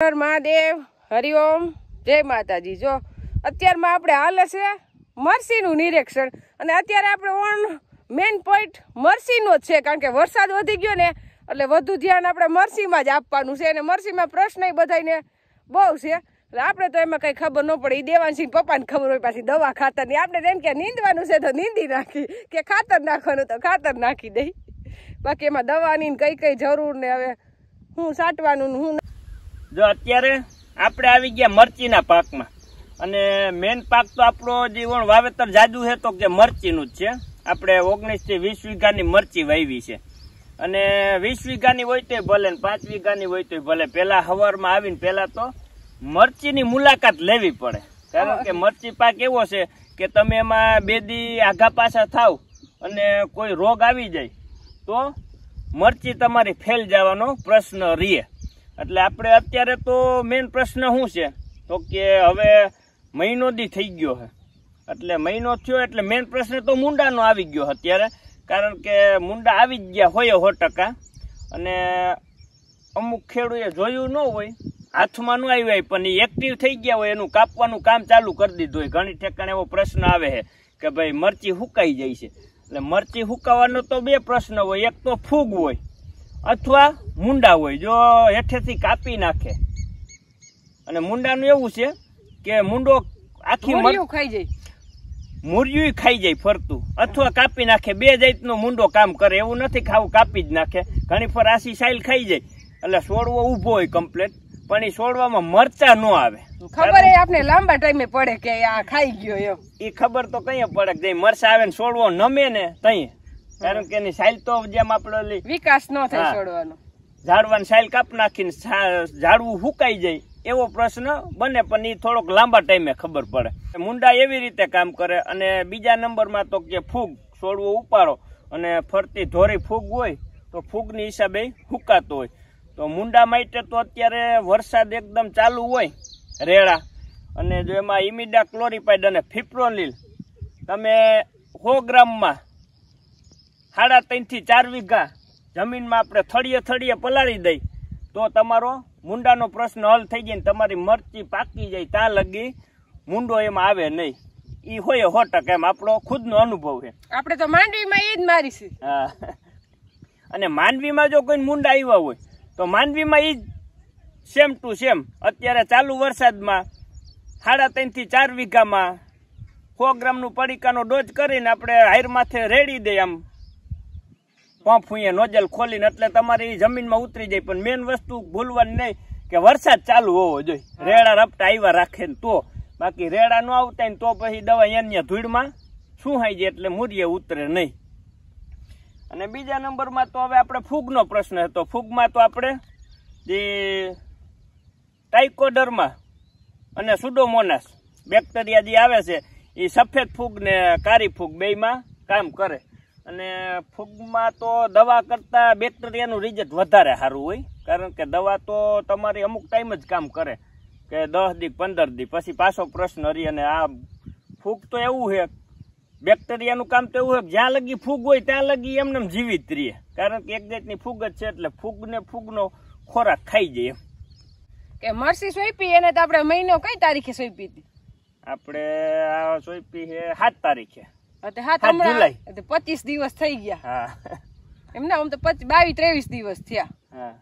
મહાદેવ હરિઓમ જય માતાજી જો અત્યારમાં આપણે હાલે છે મરસીનું નિરીક્ષણ અને અત્યારે આપણે ઓન મેઇન પોઈન્ટ મરસીનો જ છે કારણ કે વરસાદ વધી ગયો ને એટલે વધુ ધ્યાન આપણે મરસીમાં જ આપવાનું છે અને મરસીમાં પ્રશ્ન એ બધાને બહુ છે એટલે આપણે તો એમાં કંઈ ખબર ન પડે એ દેવાનસિંહ પપ્પાને ખબર હોય પાછી દવા ખાતરની આપણે એમ કે નીંદવાનું છે તો નીંદી નાખી કે ખાતર નાખવાનું તો ખાતર નાખી દઈ બાકી એમાં દવાની કઈ કઈ જરૂર ને હવે હું સાટવાનું હું જો અત્યારે આપણે આવી ગયા મરચીના પાકમાં અને મેન પાક તો આપણો જીવન વાવેતર જાદુ છે તો કે મરચીનું જ છે આપણે ઓગણીસથી વીસ વીઘાની મરચી વાવી છે અને વીસ વીઘાની હોય તોય ભલે ને પાંચ વીઘાની હોય તોય ભલે પહેલાં હવારમાં આવીને પહેલાં તો મરચીની મુલાકાત લેવી પડે કારણ કે મરચી પાક એવો છે કે તમે એમાં બેદી આઘા પાછા થાવ અને કોઈ રોગ આવી જાય તો મરચી તમારી ફેલ જવાનો પ્રશ્ન રહે એટલે આપણે અત્યારે તો મેઇન પ્રશ્ન શું છે તો કે હવે મહિનો દી થઈ ગયો છે એટલે મહિનો થયો એટલે મેઇન પ્રશ્ન તો મુંડાનો આવી ગયો અત્યારે કારણ કે મુંડા આવી જ ગયા હોય સો ટકા અને અમુક ખેડૂએ જોયું ન હોય હાથમાં ન આવ્યું પણ એ એક્ટિવ થઈ ગયા હોય એનું કાપવાનું કામ ચાલુ કરી દીધું હોય ઘણી ઠેકાણે એવો પ્રશ્ન આવે છે કે ભાઈ મરચી હુકાઈ જાય છે એટલે મરચી હુકાવાનો તો બે પ્રશ્ન હોય એક તો ફૂગ હોય અથવા મુંડા હોય જો હેઠેથી કાપી નાખે અને મુંડાનું એવું છે કે મુંડો આખી ખાઈ જાય મુર્યું ખાઈ જાય ફરતું અથવા કાપી નાખે બે જાતનો મુંડો કામ કરે એવું નથી ખાવું કાપી જ નાખે ઘણી ફર આસી સાઈલ ખાઈ જાય એટલે છોડવો ઉભો હોય કમ્પ્લેટ પણ એ છોડવામાં મરચા ન આવે ખબર આપણે લાંબા ટાઈમે પડે કે આ ખાઈ ગયો એમ એ ખબર તો કઈ પડે કે મરચા આવે ને છોડવો નમે ને તઈ કારણ કે એની સાઇલ તો જેમ આપડે વિકાસ ન થાય છોડવાનો ઝાડવાની સાઇલ કાપ નાખીને ઝાડવું હુકાઈ જાય એવો પ્રશ્ન બને પણ એ થોડોક લાંબા ટાઈમે ખબર પડે મુંડા એવી રીતે કામ કરે અને બીજા નંબરમાં તો કે ફૂગ છોડવો ઉપાડો અને ફરતી ધોરી ફૂગ હોય તો ફૂગની હિસાબે હુકાતો હોય તો મુંડા માટે તો અત્યારે વરસાદ એકદમ ચાલુ હોય રેડા અને જો એમાં ઇમિડા ક્લોરીપાઇડ અને ફિપ્રોલિલ તમે સો ગ્રામમાં સાડા ત્રણથી ચાર વીઘા જમીનમાં આપણે થળીએ થળીએ પલાળી દઈ તો તમારો મુંડાનો પ્રશ્ન હલ થઈ જાય ને તમારી મરચી પાકી જાય ત્યાં લગી મુંડો એમાં આવે નહીં એ હોય હોટક એમ આપણો ખુદનો અનુભવ છે આપણે તો માંડવીમાં એ જ મારી હા અને માંડવીમાં જો કોઈ મુંડા આવ્યા હોય તો માંડવીમાં એ જ સેમ ટુ સેમ અત્યારે ચાલુ વરસાદમાં સાડા ત્રણથી ચાર વીઘામાં સો ગ્રામનું પડીકાનો ડોઝ કરીને આપણે હાઈર માથે રેડી દઈએ આમ પાંફુએ નોજલ ખોલીને એટલે તમારે એ જમીનમાં ઉતરી જાય પણ મેન વસ્તુ ભૂલવાની નહીં કે વરસાદ ચાલુ હોવો જોઈએ રેડા રપટા આવ્યા રાખે ને તો બાકી રેડા ન આવતા ને તો પછી દવા એની ધૂળમાં શું હાઈ જાય એટલે મૂરીએ ઉતરે નહીં અને બીજા નંબરમાં તો હવે આપણે ફૂગનો પ્રશ્ન હતો ફૂગમાં તો આપણે જે ટાઇકોડરમાં અને સુડોમોનાસ બેક્ટેરિયા જે આવે છે એ સફેદ ફૂગ ને કારી ફૂગ બેમાં કામ કરે અને ફૂગમાં તો દવા કરતાં બેક્ટેરિયાનું રિઝલ્ટ વધારે સારું હોય કારણ કે દવા તો તમારી અમુક ટાઈમ જ કામ કરે કે દસ દી પંદર દી પછી પાછો પ્રશ્ન રહી અને આ ફૂગ તો એવું છે બેક્ટેરિયાનું કામ તો એવું છે જ્યાં લગી ફૂગ હોય ત્યાં લગી એમને જીવિત રહીએ કારણ કે એક જાતની ફૂગ જ છે એટલે ફૂગને ફૂગનો ખોરાક ખાઈ જાય કે મરસી સોઈપી એને તો આપણે મહિનો કઈ તારીખે સોઈપી હતી આપણે આ સોંપી છે સાત તારીખે હા પચીસ દિવસ થઈ ગયા હા એમ ના આમ તો બાવીસ ત્રેવીસ દિવસ થયા હા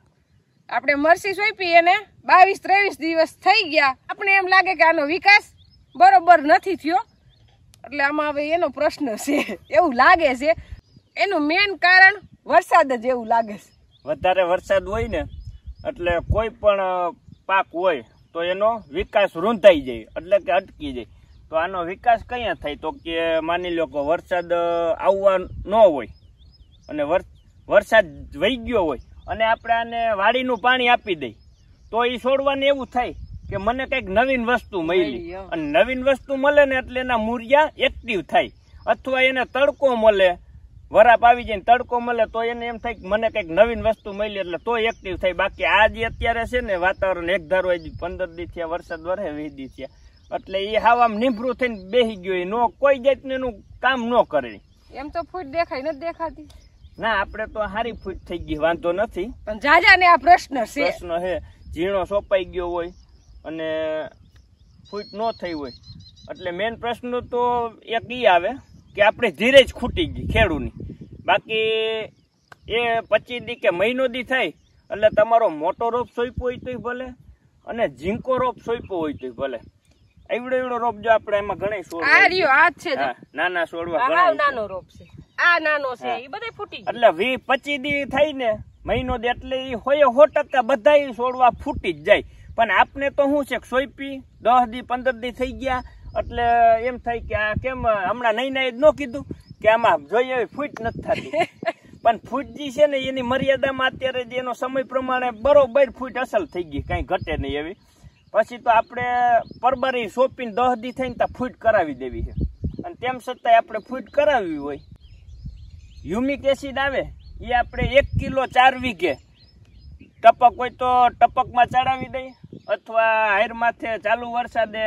આપણે મરસી સોંપી એને બાવીસ ત્રેવીસ દિવસ થઈ ગયા આપણે એમ લાગે કે આનો વિકાસ બરોબર નથી થયો એટલે આમાં હવે એનો પ્રશ્ન છે એવું લાગે છે એનું મેન કારણ વરસાદ જ એવું લાગે છે વધારે વરસાદ હોય ને એટલે કોઈ પણ પાક હોય તો એનો વિકાસ રૂંધાઈ જાય એટલે કે અટકી જાય તો આનો વિકાસ ક્યાં થાય તો કે માની લો કે વરસાદ આવવા ન હોય અને વરસાદ વહી ગયો હોય અને આપણે આને વાડીનું પાણી આપી દઈ તો એ છોડવાને એવું થાય કે મને કઈક નવીન વસ્તુ મળી અને નવીન વસ્તુ મળે ને એટલે એના મૂર્યા એક્ટિવ થાય અથવા એને તડકો મળે વરાપ આવી જાય તડકો મળે તો એને એમ થાય કે મને કંઈક નવીન વસ્તુ મળી એટલે તો એક્ટિવ થાય બાકી આ જે અત્યારે છે ને વાતાવરણ એક ધારો પંદર દી થયા વરસાદ વરહે વીસ દી થયા એટલે એ હાવ આમ નિભરું થઈને બેસી ગયો નો કોઈ જાતનું એનું કામ ન કરે એમ તો ફૂટ દેખાય નથી દેખાતી ના આપણે તો હારી ફૂટ થઈ ગઈ વાંધો નથી પણ જાજા ને આ પ્રશ્ન છે પ્રશ્ન હે ઝીણો સોપાઈ ગયો હોય અને ફૂટ ન થઈ હોય એટલે મેન પ્રશ્ન તો એક ઈ આવે કે આપણે ધીરે જ ખૂટી ગઈ ખેડૂની બાકી એ પચીસ દી કે મહિનો દી થાય એટલે તમારો મોટો રોપ સોંપ્યો હોય તોય ભલે અને ઝીંકો રોપ સોંપ્યો હોય તોય ભલે એવડો એવડો રોપ જો આપણે એમાં ઘણા છોડ આ રહ્યો આ જ છે નાના છોડવા ઘણા નાનો રોપ છે આ નાનો છે એ બધા ફૂટી એટલે 20 25 દી થઈ ને મહિનો દે એટલે એ હોય હો ટકા બધા છોડવા ફૂટી જ જાય પણ આપને તો શું છે સોઈપી દસ દી પંદર દી થઈ ગયા એટલે એમ થાય કે આ કેમ હમણાં નહીં નહીં ન કીધું કે આમાં જોઈએ એવી ફૂટ નથી થતી પણ ફૂટજી છે ને એની મર્યાદામાં અત્યારે જે એનો સમય પ્રમાણે બરોબર ફૂટ અસલ થઈ ગઈ કઈ ઘટે નહીં એવી પછી તો આપણે પરબરી સોંપીને દહદી થઈને ત્યાં ફૂટ કરાવી દેવી છે અને તેમ છતાંય આપણે ફૂટ કરાવવી હોય હ્યુમિક એસિડ આવે એ આપણે એક કિલો ચાર વીઘે ટપક હોય તો ટપકમાં ચડાવી દઈ અથવા હાયર માથે ચાલુ વરસાદે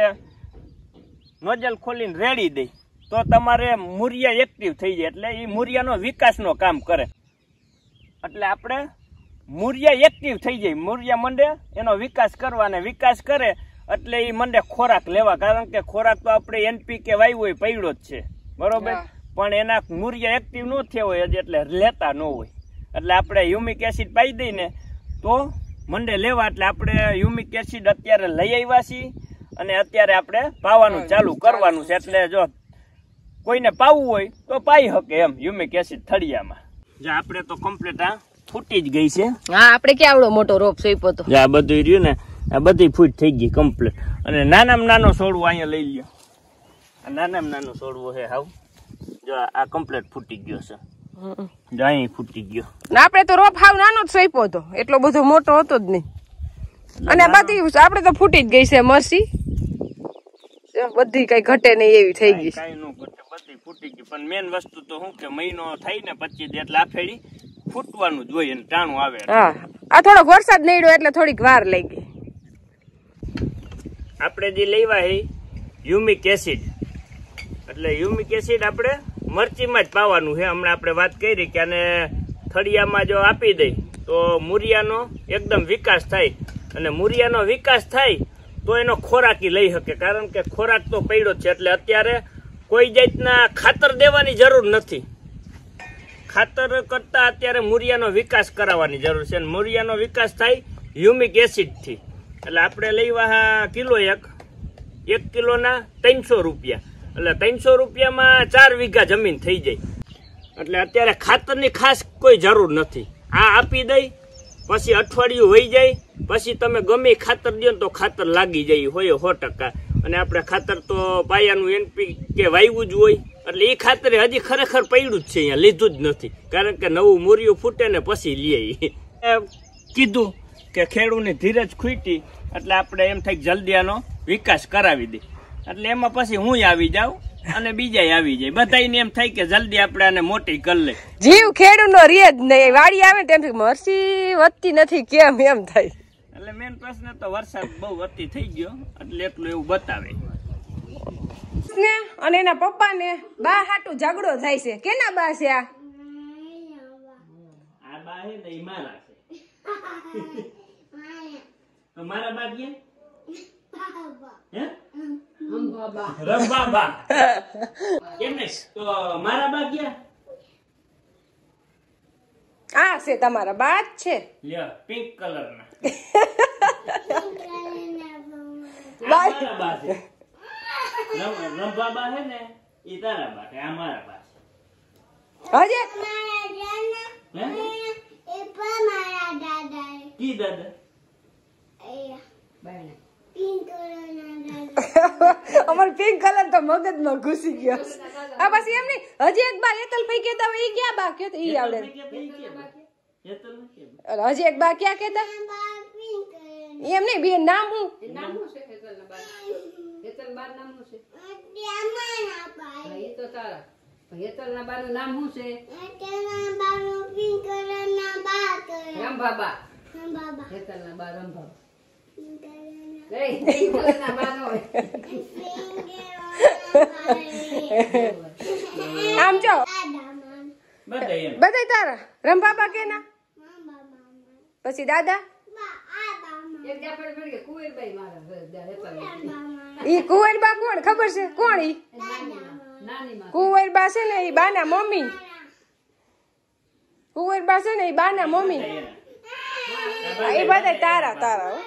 નોજલ ખોલીને રેડી દઈ તો તમારે મૂર્યા એક્ટિવ થઈ જાય એટલે એ મૂર્યાનો વિકાસનો કામ કરે એટલે આપણે મૂર્યા એક્ટિવ થઈ જાય મૂર્યા મંડે એનો વિકાસ કરવા અને વિકાસ કરે એટલે એ મંડે ખોરાક લેવા કારણ કે ખોરાક તો આપણે એનપીકે વાયુ હોય પડ્યો જ છે બરોબર પણ એના મૂર્યા એક્ટિવ ન થયો હોય એટલે લેતા ન હોય એટલે આપણે હ્યુમિક એસિડ પાઈ દઈને તો મંડે લેવા એટલે આપણે હ્યુમિક એસિડ અત્યારે લઈ આવ્યા છીએ અને અત્યારે આપણે પાવાનું ચાલુ કરવાનું છે એટલે જો કોઈને પાવું હોય તો પાઈ શકે એમ હ્યુમિક એસિડ થળિયામાં જે આપણે તો કમ્પ્લીટ આ ફૂટી જ ગઈ છે હા આપણે કે આવડો મોટો રોપ સોપ્યો તો આ બધું રહ્યું ને આ બધી ફૂટ થઈ ગઈ કમ્પ્લીટ અને નાનામાં નાનો છોડવો અહીંયા લઈ લ્યો આ નાનામાં નાનો છોડવો છે હાવ જો આ કમ્પ્લીટ ફૂટી ગયો છે અહીં ફૂટી ગયો આપણે તો રોપ હાવ નાનો જ સોઈપો હતો એટલો બધો મોટો હતો જ નહીં અને બધી આપણે તો ફૂટી જ ગઈ છે મરસી બધી કઈ ઘટે નહીં એવી થઈ ગઈ કઈ નો ઘટે ફૂટી ગઈ પણ મેન વસ્તુ તો શું કે મહિનો થઈ ને પચીસ એટલે આ ફેડી ફૂટવાનું જોઈએ અને ટાણું આવે આ થોડો વરસાદ નડ્યો એટલે થોડીક વાર લઈ ગઈ આપણે જે લેવા હે યુમિક એસિડ એટલે યુમિક એસિડ આપણે મરચીમાં જ પાવાનું છે હમણાં આપણે વાત કરી કે આને થળિયામાં જો આપી દઈ તો મૂરિયાનો એકદમ વિકાસ થાય અને મૂરિયાનો વિકાસ થાય તો એનો ખોરાકી લઈ શકે કારણ કે ખોરાક તો પડ્યો છે એટલે અત્યારે કોઈ જાતના ખાતર દેવાની જરૂર નથી ખાતર કરતા અત્યારે મૂરિયાનો વિકાસ કરાવવાની જરૂર છે અને મૂરિયાનો વિકાસ થાય હ્યુમિક એસિડથી એટલે આપણે લેવા કિલો એક એક કિલોના ત્રણસો રૂપિયા એટલે ત્રણસો રૂપિયામાં ચાર વીઘા જમીન થઈ જાય એટલે અત્યારે ખાતરની ખાસ કોઈ જરૂર નથી આ આપી દઈ પછી અઠવાડિયું વહી જાય પછી તમે ગમે ખાતર દો તો ખાતર લાગી જાય હોય સો ટકા અને આપણે ખાતર તો પાયાનું એનપી કે વાવ્યું જ હોય એટલે એ ખાતર હજી ખરેખર પડ્યું જ છે અહીંયા લીધું જ નથી કારણ કે નવું મૂર્યું ફૂટે ને પછી લઈએ કીધું કે ખેડૂને ધીરજ ખૂટી એટલે આપણે એમ થાય જલ્દી આનો વિકાસ કરાવી દે એટલે એમાં પછી હું આવી જાઉં અને બીજા આવી જાય બધાને એમ થાય કે જલ્દી આપણે આને મોટી કર લે જીવ ખેડૂત નો રે જ નહીં વાડી આવે ને એમ મરસી વધતી નથી કેમ એમ થાય એટલે મેન પ્રશ્ન તો વરસાદ બહુ વધતી થઈ ગયો એટલે એટલું એવું બતાવે ને અને એના ને બા હાટુ ઝઘડો થાય છે કેના બા છે આ કે આ છે તમારા બાદ છે પિંક કલર બાય રમવા બા ને એ તારા બા કે અમારા બા હજે કી દાદા અમાર પિંક કલર તો મગજ નો ઘૂસી ગયો આ પછી એમ નહીં હજી એક બા હેતલ ભાઈ કેતા હોય એ ક્યાં બા કે ઈ આવડે હજી એક બા ક્યાં કેતા એમ નહીં બે નામ હું નામ છે હેતલ બાર હેતલ બાર નામ છે ભાઈ તો તારા હેતલ ના બાર નું છે હેતલ ના બાર નું આમ જો બધા તારા રમ બાબા કેના પછી દાદા ઈ કુંવરબા કોણ ખબર છે કોણ ઈ કુંવરબા છે ને ઈ બાના મમ્મી કુંવરબા છે ને ઈ બાના મમ્મી એ બધા તારા તારા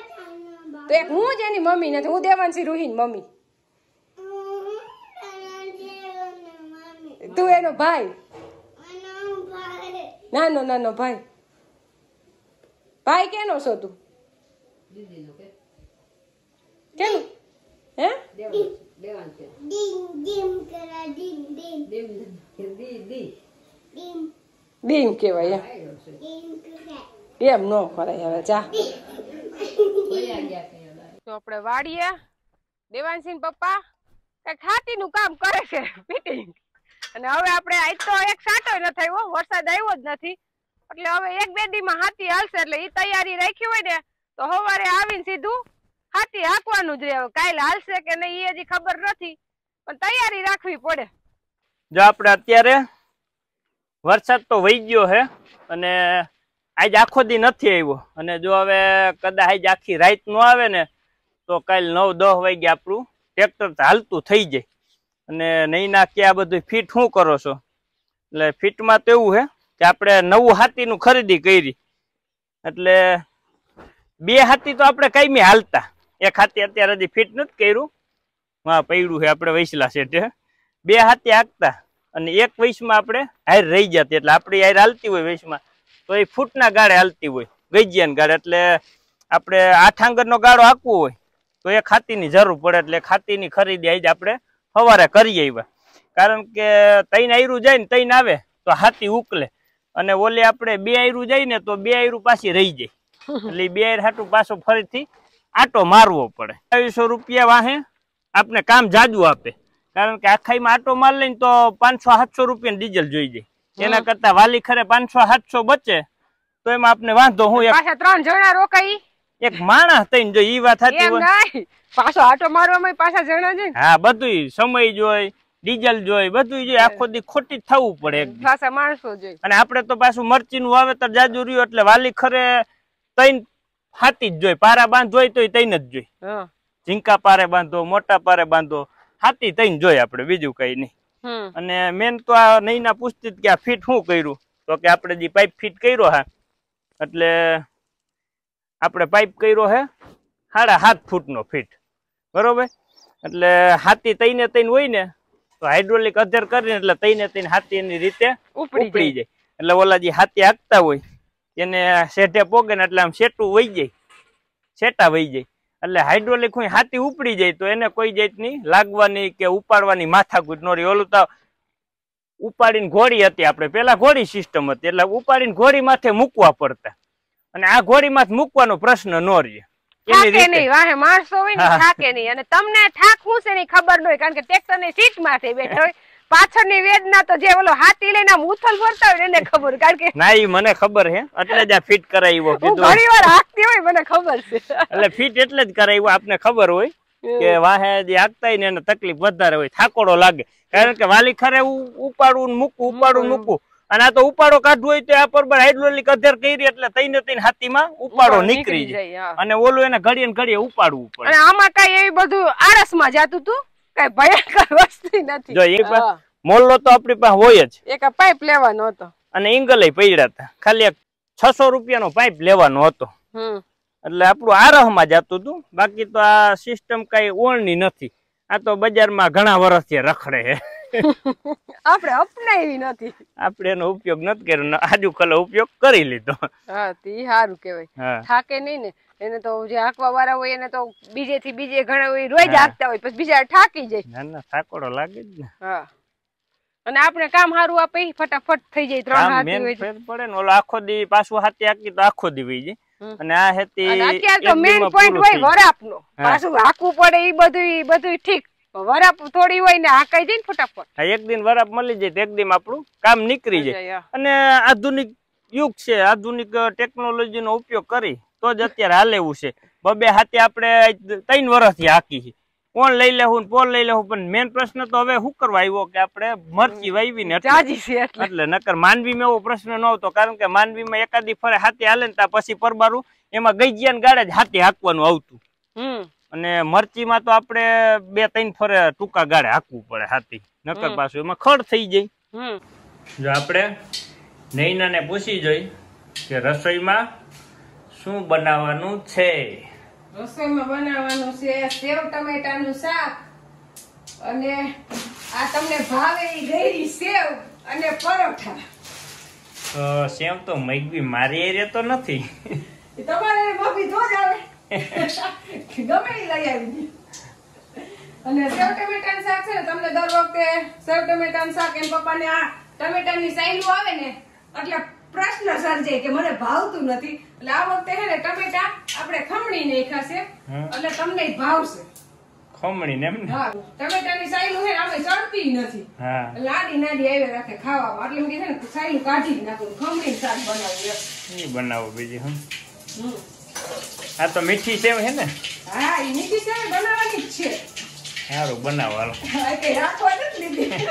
તો એક હું જ એની મમ્મી નથી હું દેવાંશી રૂહીની મમ્મી તું એનો ભાઈ નાનો નાનો ભાઈ ભાઈ કેનો છો તું દીદીનો કે હે દેવાનું દેવાનું એમ નો કરાય હવે ચા તો આપણે વાડીએ દેવાનસિંહ પપ્પા કઈક હાથીનું કામ કરે છે ફિટિંગ અને હવે આપણે આજ તો એક સાટો ન થયો વરસાદ આવ્યો જ નથી એટલે હવે એક બે દીમાં હાથી હાલશે એટલે એ તૈયારી રાખી હોય ને તો સવારે આવીને સીધું હાથી હાંકવાનું જ રહે કાલ હાલશે કે નહીં એ હજી ખબર નથી પણ તૈયારી રાખવી પડે જો આપણે અત્યારે વરસાદ તો વહી ગયો છે અને આજ આખો દી નથી આવ્યો અને જો હવે કદાચ આજ આખી રાત ન આવે ને તો કાલ નવ દસ વાગે આપણું ટ્રેક્ટર હાલતું થઈ જાય અને નહીં ના કે આ બધું ફીટ શું કરો છો એટલે ફીટમાં તો એવું છે કે આપણે નવું હાથીનું ખરીદી કરી એટલે બે હાથી તો આપણે કઈ હાલતા એક હાથી અત્યારે હજી ફિટ નથી કર્યું હા પૈડું છે આપણે વૈસલા શેઠે બે હાથી હાંકતા અને એક વૈશમાં આપણે હાર રહી જતી એટલે આપણે હાર હાલતી હોય વૈશમાં તો એ ફૂટના ગાળે હાલતી હોય ગઈજિયાના ગાળે એટલે આપણે આઠ આંગરનો ગાળો હાંકવો હોય તો એ ખાતીની જરૂર પડે એટલે ખાતીની ખરીદી આજે આપણે સવારે કરી આવ્યા કારણ કે તૈન આયરું જાય ને તૈન આવે તો હાથી ઉકલે અને ઓલે આપણે બે આયરું જાય ને તો બે આયરું પાછી રહી જાય એટલે હાટું પાછું ફરીથી આટો મારવો પડે અઠાવીસો રૂપિયા વાહે આપને કામ જાજુ આપે કારણ કે આખાઈમાં આટો માર લઈને તો પાંચસો સાતસો રૂપિયા ડીઝલ જોઈ જાય એના કરતા વાલી ખરે પાંચસો સાતસો બચે તો એમાં આપને વાંધો હું ત્રણ જણા રોકાઈ એક માણસ થઈને જો ઈ વાત હતી પાછો આટો મારવામાં પાછા જણા છે હા બધું સમય જોઈ ડીઝલ જોઈ બધું જોઈ આખો દી ખોટી થવું પડે પાછા માણસો જોઈ અને આપણે તો પાછું મરચી નું વાવેતર જાજુ રહ્યું એટલે વાલી ખરે તૈન હાથી જ જોઈ પારા બાંધ જોઈ તો તૈન જ જોઈ ઝીંકા પારે બાંધો મોટા પારે બાંધો હાથી તૈન જોઈ આપણે બીજું કઈ નહીં અને મેન તો આ નહીં ના પૂછતી કે આ ફિટ શું કર્યું તો કે આપણે જે પાઇપ ફિટ કર્યો હા એટલે આપણે પાઇપ કર્યો હે સાડા સાત ફૂટનો ફિટ બરોબર એટલે હાથી તઈને તઈને હોય ને તો હાઇડ્રોલિક અધર કરીને એટલે તઈને તઈને હાથી એની રીતે ઉપડી જાય એટલે ઓલા જે હાથી હાંકતા હોય એને શેઠે પોગે ને એટલે આમ શેટું વહી જાય શેટા વહી જાય એટલે હાઇડ્રોલિક હું હાથી ઉપડી જાય તો એને કોઈ જાતની લાગવાની કે ઉપાડવાની માથાકૂટ ન રહી ઓલું તો ઉપાડીને ઘોડી હતી આપણે પેલા ઘોડી સિસ્ટમ હતી એટલે ઉપાડીને ઘોડી માથે મૂકવા પડતા અને આ ઘોડી માથે મૂકવાનો પ્રશ્ન ન રહે માણસો હોય થાકે નહીં અને તમને થાક હું છે ખબર ન હોય કારણ કે ટ્રેક્ટર ની સીટ માથે બેઠા હોય પાછળની વેદના તો જે ઓલો હાથી લઈને આમ ઉથલ હોય એને ખબર કારણ કે ના ઈ મને ખબર હે એટલે જ આ ફિટ કરાવ્યો કીધું ઘણી વાર હાકતી હોય મને ખબર છે એટલે ફિટ એટલે જ કરાવ્યો આપને ખબર હોય કે વાહે જે હાકતા એને તકલીફ વધારે હોય થાકોડો લાગે કારણ કે વાલી ખરે ઉપાડું મૂકું ઉપાડું મૂકું અને આ તો ઉપાડો કાઢવો હોય તો આ પરબર હાઇડ્રોલિક અધેર કરી એટલે તઈને તઈને હાથીમાં ઉપાડો નીકળી જાય અને ઓલું એને ઘડીએ ઘડીએ ઉપાડવું પડે આમાં કઈ એવું બધું આરસમાં જાતું તું કઈ ભયંકર વસ્તુ નથી જો એક મોલ્લો તો આપણી પાસે હોય જ એક પાઇપ લેવાનો હતો અને ઇંગલે પડ્યા હતા ખાલી એક છસો રૂપિયાનો પાઇપ લેવાનો હતો એટલે આપણું આરહમાં જતું હતું બાકી તો આ સિસ્ટમ કઈ ઓળની નથી આ તો બજારમાં ઘણા વર્ષથી રખડે છે આપણે અપનાવી નથી આપણે એનો ઉપયોગ નથી કર્યો આજુ કલા ઉપયોગ કરી લીધો હા તે સારું કહેવાય થાકે નહીં ને એને તો જે હાંકવા વાળા હોય એને તો બીજે થી બીજે ઘણા હોય રોજ હાંકતા હોય પછી બીજા થાકી જાય ના ના થાકોડો લાગે જ ને હા અને આપણે કામ સારું આપે ફટાફટ થઈ જાય ત્રણ હાથી હોય ફેર પડે ને ઓલો આખો દી પાછું હાથી આકી તો આખો દી વહી જાય અને આ હેતી અત્યારે તો મેઈન પોઈન્ટ હોય વરાપનો પાછું હાકવું પડે એ બધું બધું ઠીક વરાપ થોડી હોય ને હાકાઈ જાય ને ફટાફટ એક દિન વરાપ મળી જાય એક દિન આપણું કામ નીકળી જાય અને આધુનિક યુગ છે આધુનિક ટેકનોલોજી નો ઉપયોગ કરી તો જ અત્યારે હાલ છે બબે હાથે આપણે ત્રણ વર્ષથી હાકી છે કોણ લઈ લેવું કોણ લઈ લેવું પણ મેન પ્રશ્ન તો હવે શું કરવા આવ્યો કે આપણે મરચી વાવી ને એટલે નકર માનવી માં એવો પ્રશ્ન ન હતો કારણ કે માનવી માં એકાદી ફરે હાથે હાલે ને ત્યાં પછી પરબારું એમાં ગઈ ગયા ને ગાડે જ હાથે હાંકવાનું આવતું હમ અને મરચીમાં તો આપણે બે ત્રણ ફરે ટૂંકા ગાળે હાકવું પડે હાથી નકર પાછું એમાં ખડ થઈ જાય જો આપણે નૈનાને પૂછી જોઈ કે રસોઈમાં શું બનાવવાનું છે રસોઈમાં બનાવવાનું છે સેવ ટમેટાનું શાક અને આ તમને ભાવે એ ગેરી સેવ અને પરોઠા તો સેવ તો મૈગવી મારી એ તો નથી તમારે મમ્મી તો જ આવે ગમે એ લઈ આવી અને સેવ ટમેટાનું શાક છે ને તમને દર વખતે સેવ ટમેટાનું શાક એમ પપ્પાને આ ટમેટા ની સાયલું આવે ને એટલે પ્રશ્ન સર્જાય કે મને ભાવતું નથી એટલે આ વખતે હે ને ટમેટા આપણે ખમણી ને ખાશે એટલે તમને ભાવશે ખમણી ને એમ ને ટમેટાની સાયલું હે ને આપણે ચડતી નથી લાડી નાડી આવી રાખે ખાવા એટલે હું કહે ને સાયલું કાઢી નાખું ખમણી શાક બનાવવું એ બનાવું બીજી હમ આ તો મીઠી સેવ છે ને બનાવવાની જ છે સારું બનાવો હાલો રાખવા નથી લીધી